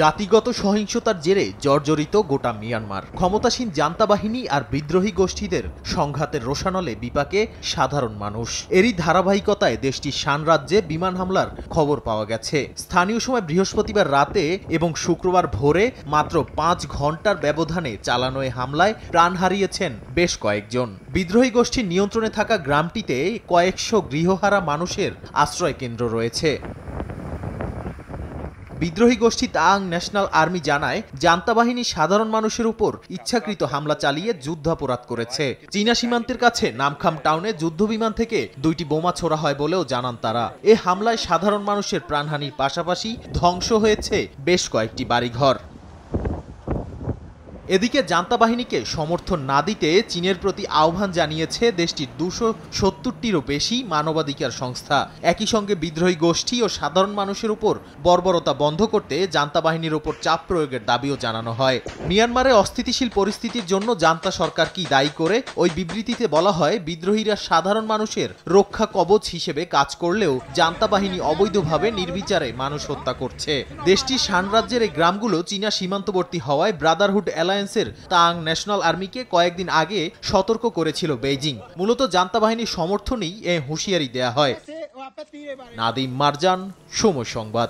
জাতিগত সহিংসতার জেরে জর্জরিত গোটা মিয়ানমার ক্ষমতাসীন জান্তা বাহিনী আর বিদ্রোহী গোষ্ঠীদের সংঘাতের রোষানলে বিপাকে সাধারণ মানুষ এরই ধারাবাহিকতায় দেশটির শান রাজ্যে বিমান হামলার খবর পাওয়া গেছে স্থানীয় সময় বৃহস্পতিবার রাতে এবং শুক্রবার ভোরে মাত্র পাঁচ ঘন্টার ব্যবধানে চালানো হামলায় প্রাণ হারিয়েছেন বেশ কয়েকজন বিদ্রোহী গোষ্ঠীর নিয়ন্ত্রণে থাকা গ্রামটিতে কয়েকশো গৃহহারা মানুষের আশ্রয় কেন্দ্র রয়েছে বিদ্রোহী গোষ্ঠী তাং ন্যাশনাল আর্মি জানায় জান্তা বাহিনী সাধারণ মানুষের উপর ইচ্ছাকৃত হামলা চালিয়ে যুদ্ধাপরাধ করেছে চীনা সীমান্তের কাছে নামখাম টাউনে যুদ্ধবিমান থেকে দুইটি বোমা ছোড়া হয় বলেও জানান তারা এ হামলায় সাধারণ মানুষের প্রাণহানির পাশাপাশি ধ্বংস হয়েছে বেশ কয়েকটি বাড়িঘর এদিকে জান্তা বাহিনীকে সমর্থন না দিতে চীনের প্রতি আহ্বান জানিয়েছে দেশটির দুশো সত্তরটিরও বেশি মানবাধিকার সংস্থা একই সঙ্গে বিদ্রোহী গোষ্ঠী ও সাধারণ মানুষের উপর বর্বরতা বন্ধ করতে জান্তা বাহিনীর উপর চাপ প্রয়োগের দাবিও জানানো হয় মিয়ানমারে অস্থিতিশীল পরিস্থিতির জন্য জান্তা সরকার কি দায়ী করে ওই বিবৃতিতে বলা হয় বিদ্রোহীরা সাধারণ মানুষের রক্ষা কবচ হিসেবে কাজ করলেও জান্তা বাহিনী অবৈধভাবে নির্বিচারে মানুষ হত্যা করছে দেশটির শান রাজ্যের এই গ্রামগুলো চীনা সীমান্তবর্তী হওয়ায় ব্রাদারহুড এলাকা অ্যালায়েন্সের তাং ন্যাশনাল আর্মিকে কয়েকদিন আগে সতর্ক করেছিল বেইজিং মূলত জান্তা বাহিনীর সমর্থনেই এ হুঁশিয়ারি দেয়া হয় আচ্ছা, নাদিম মারজান সময় সংবাদ